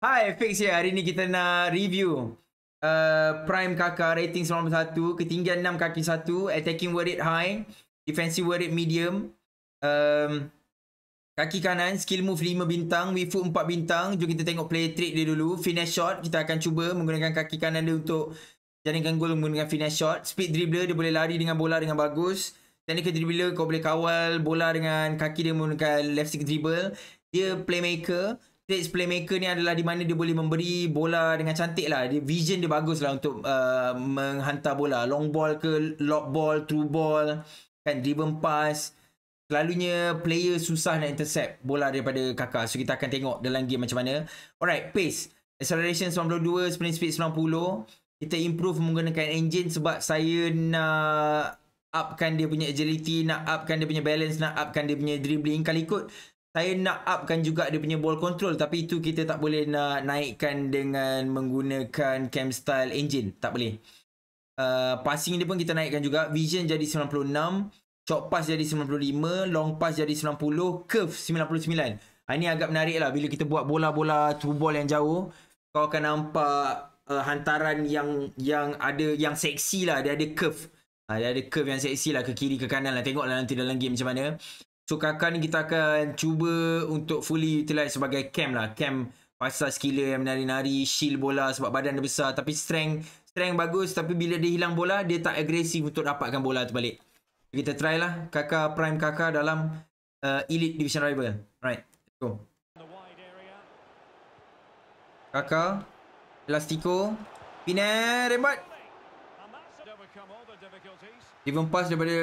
Hi Fix here, hari ni kita nak review uh, Prime Kaka rating 91 Ketinggian 6 kaki 1 Attacking worried high Defensive worried medium um, Kaki kanan, skill move 5 bintang Wii foot 4 bintang Jom kita tengok play trick dia dulu Finish shot, kita akan cuba menggunakan kaki kanan dia untuk Jaringkan gol menggunakan finish shot Speed dribbler, dia boleh lari dengan bola dengan bagus Technical dribbler, kau boleh kawal bola dengan kaki dia menggunakan left stick dribble Dia playmaker stage playmaker ni adalah di mana dia boleh memberi bola dengan cantik lah. Dia, vision dia bagus lah untuk uh, menghantar bola. Long ball ke lob ball, through ball, kan driven pass. Selalunya player susah nak intercept bola daripada kakak. So kita akan tengok dalam game macam mana. Alright, pace. Acceleration 92, sprint speed 90. Kita improve menggunakan engine sebab saya nak upkan dia punya agility, nak upkan dia punya balance, nak upkan dia punya dribbling. Kalau ikut saya nak upkan juga dia punya ball control tapi itu kita tak boleh nak naikkan dengan menggunakan cam style engine tak boleh uh, passing dia pun kita naikkan juga vision jadi 96 short pass jadi 95 long pass jadi 90 curve 99 ha, ini agak menarik lah bila kita buat bola-bola two ball yang jauh kau akan nampak uh, hantaran yang yang ada yang seksi lah dia ada curve Ha, dia ada curve yang seksi lah ke kiri ke kanan lah. Tengok lah nanti dalam game macam mana. So kakak ni kita akan cuba untuk fully utilize sebagai cam lah. cam pasal skiller yang menari-nari, shield bola sebab badan dia besar. Tapi strength strength bagus tapi bila dia hilang bola, dia tak agresif untuk dapatkan bola tu balik. Kita try lah kakak prime kakak dalam uh, elite division rival. Alright, let's go. Kakak, Elastico, Pinar, Rebat. even pass daripada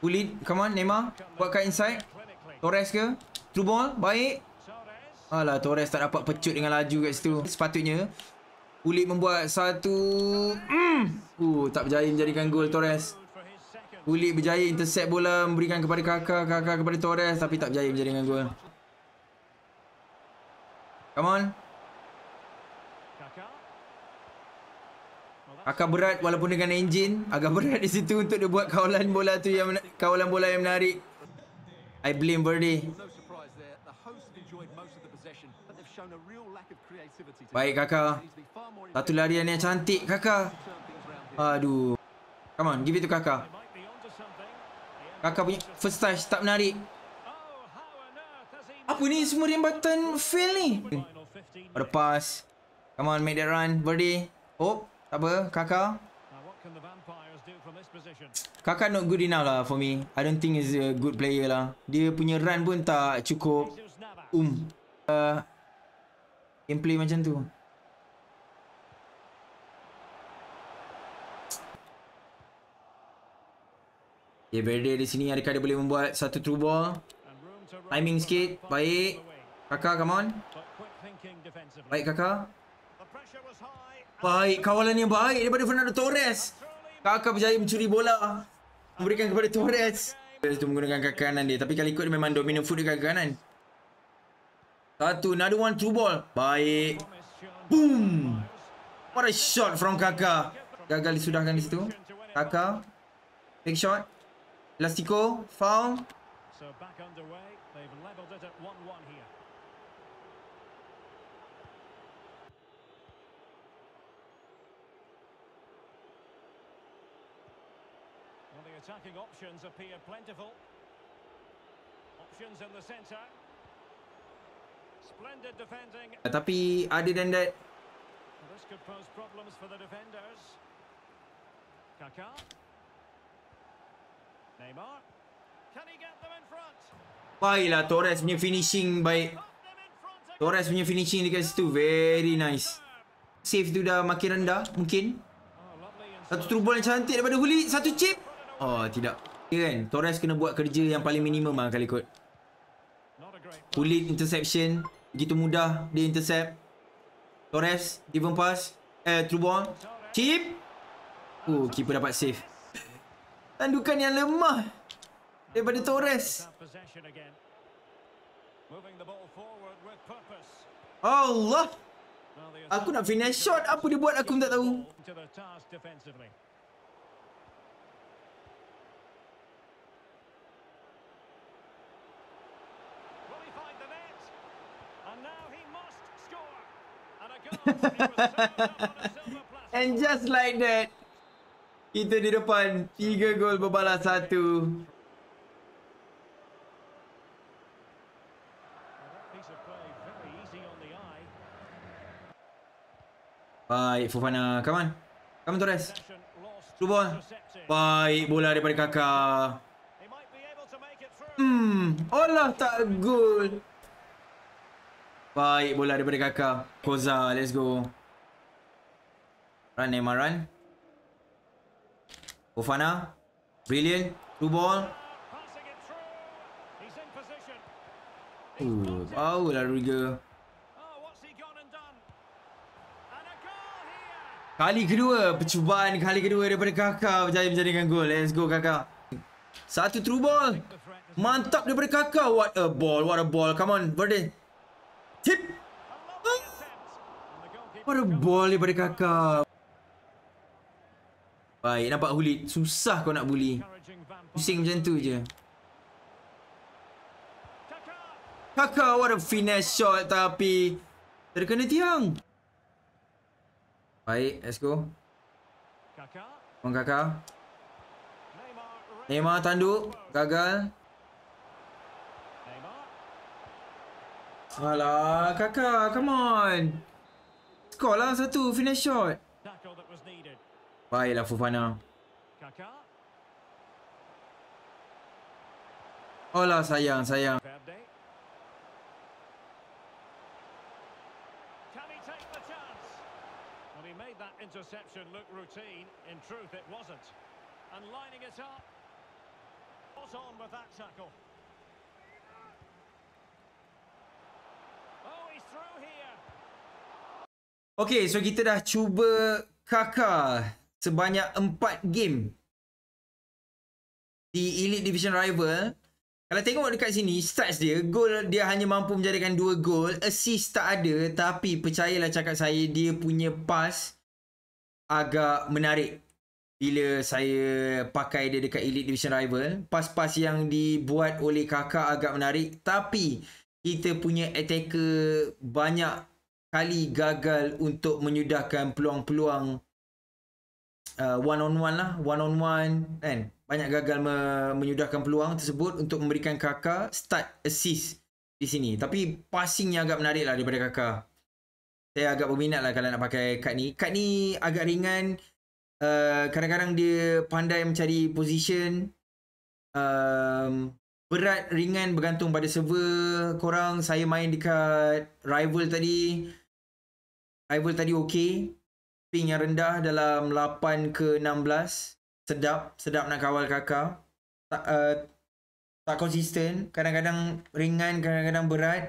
Kulit. Come on, Neymar. Buatkan inside. Torres ke? True ball. Baik. Alah, Torres tak dapat pecut dengan laju kat situ. Sepatutnya. Kulit membuat satu... Mm. Uh, tak berjaya menjadikan gol Torres. Kulit berjaya intercept bola. Memberikan kepada kakak. Kakak kepada Torres. Tapi tak berjaya menjadikan gol. Come on. Agak berat walaupun dengan enjin, agak berat di situ untuk dia buat kawalan bola tu yang kawalan bola yang menarik. I blame Verdi. Baik kakak. Satu larian yang cantik kakak. Aduh. Come on, give it to kakak. Kakak punya first touch tak menarik. Apa ni semua rembatan fail ni? Berpas. Come on, make that run. Birdie. Oh apa, Kaka? Kaka not good enough lah for me. I don't think is a good player lah. Dia punya run pun tak cukup. Um. Uh, gameplay macam tu. Ya, yeah, Verde di sini adakah dia boleh membuat satu true ball. Timing sikit. Baik. Kakak, come on. Baik, Kakak. Baik, kawalan yang baik daripada Fernando Torres. Kakak berjaya mencuri bola. Memberikan kepada Torres. Torres itu menggunakan kaki kanan dia. Tapi kali ikut dia memang dominan foot dia kaki kanan. Satu, another one through ball. Baik. Boom! What a shot from kakak. Gagal disudahkan di situ. Kaka. Big shot. Elastico. Foul. So back underway. They've leveled it at 1-1 here. the attacking options appear plentiful. Options in the center. Splendid defending. Eh, tapi ada than that. This could pose problems for the defenders. Kaká. Neymar. Can he get them in front? Baiklah Torres punya finishing baik. Torres punya finishing dekat situ. Very nice. Save tu dah makin rendah mungkin. Oh, satu terubul yang cantik daripada Guli. Satu chip. Oh, tidak. Okay, kan? Torres kena buat kerja yang paling minimum lah kali kot. Kulit interception. Begitu mudah dia intercept. Torres, given pass. Eh, true ball. Chip. Oh, keeper dapat save. Tandukan yang lemah daripada Torres. Allah. Aku nak finish shot. Apa dia buat aku tak tahu. And just like that, kita di depan 3 gol berbalas 1. Baik Fofana Come on Come on Torres Through ball Baik bola daripada kakak Hmm Allah tak gol Baik bola daripada kakak. Koza, let's go. Run Neymar, run. Fofana. Brilliant. Two ball. Ooh, oh, lah Rodrigo. Ah, kali kedua percubaan kali kedua daripada Kakak berjaya menjadi gol. Let's go Kakak. Satu through ball. Mantap daripada Kakak. What a ball, what a ball. Come on, Verde. Tip. What a daripada kakak. Baik, nampak hulit. Susah kau nak bully. Pusing macam tu je. Kakak, what a finesse shot tapi... Terkena tiang. Baik, let's go. Kakak. Neymar tanduk. Gagal. Alah, kakak, come on. Score lah satu, finish shot. Baiklah Fofana. Alah, sayang, sayang. interception look routine. In truth, it wasn't. And lining it up, was on with that tackle. Okay, so kita dah cuba Kaka sebanyak 4 game di Elite Division Rival. Kalau tengok dekat sini, stats dia, goal dia hanya mampu menjadikan 2 gol, Assist tak ada tapi percayalah cakap saya, dia punya pass agak menarik. Bila saya pakai dia dekat Elite Division Rival, pass-pass yang dibuat oleh Kaka agak menarik. Tapi kita punya attacker banyak kali gagal untuk menyudahkan peluang-peluang uh, one on one lah one on one kan banyak gagal me- menyudahkan peluang tersebut untuk memberikan kakak start assist di sini tapi passing yang agak menarik lah daripada kakak saya agak berminat lah kalau nak pakai kad ni kad ni agak ringan uh, kadang-kadang dia pandai mencari position um, berat ringan bergantung pada server korang saya main dekat rival tadi rival tadi okey ping yang rendah dalam 8 ke 16 sedap sedap nak kawal kakak tak uh, tak konsisten kadang-kadang ringan kadang-kadang berat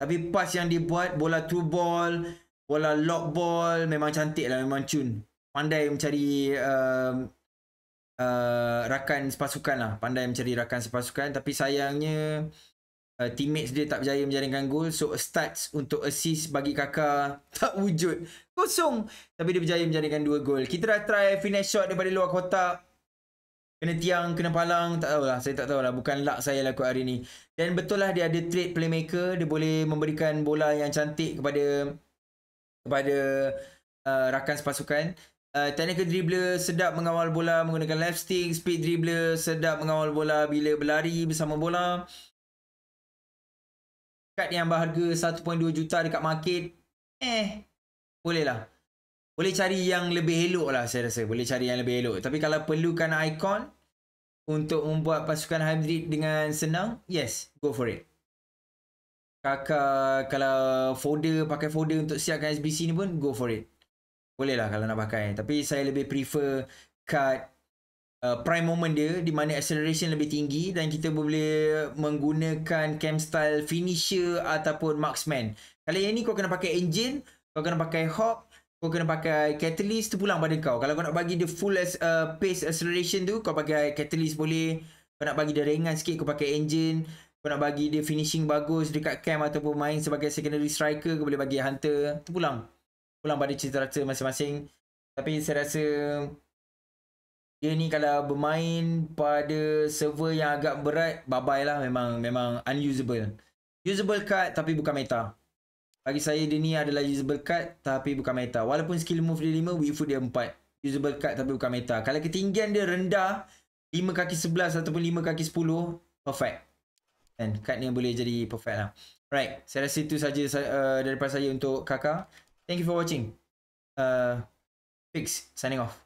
tapi pas yang dibuat bola through ball bola lock ball memang cantik lah memang cun pandai mencari uh, Uh, rakan sepasukan lah pandai mencari rakan sepasukan tapi sayangnya uh, teammates dia tak berjaya menjaringkan gol so stats untuk assist bagi kakak tak wujud kosong tapi dia berjaya menjaringkan dua gol kita dah try finish shot daripada luar kotak kena tiang kena palang tak tahulah saya tak tahulah bukan luck saya lakukan hari ni dan betul lah dia ada trade playmaker dia boleh memberikan bola yang cantik kepada kepada uh, rakan sepasukan uh, technical dribbler sedap mengawal bola menggunakan left stick speed dribbler sedap mengawal bola bila berlari bersama bola kad yang berharga 1.2 juta dekat market eh bolehlah, boleh cari yang lebih elok lah saya rasa boleh cari yang lebih elok tapi kalau perlukan icon untuk membuat pasukan hybrid dengan senang yes go for it kakak kalau folder pakai folder untuk siapkan SBC ni pun go for it boleh lah kalau nak pakai. Tapi saya lebih prefer kat uh, prime moment dia di mana acceleration lebih tinggi dan kita boleh menggunakan cam style finisher ataupun marksman. Kalau yang ni kau kena pakai engine, kau kena pakai hop, kau kena pakai catalyst tu pulang pada kau. Kalau kau nak bagi dia full as, uh, pace acceleration tu, kau pakai catalyst boleh. Kau nak bagi dia ringan sikit, kau pakai engine. Kau nak bagi dia finishing bagus dekat cam ataupun main sebagai secondary striker, kau boleh bagi hunter. Tu pulang pulang pada cerita rasa masing-masing tapi saya rasa dia ni kalau bermain pada server yang agak berat babai lah memang memang unusable usable card tapi bukan meta bagi saya dia ni adalah usable card tapi bukan meta walaupun skill move dia 5 weak foot dia 4 usable card tapi bukan meta kalau ketinggian dia rendah 5 kaki 11 ataupun 5 kaki 10 perfect kan card ni boleh jadi perfect lah Right, saya rasa itu sahaja uh, eh, daripada saya untuk kakak. Thank you for watching. Uh, Pigs signing off.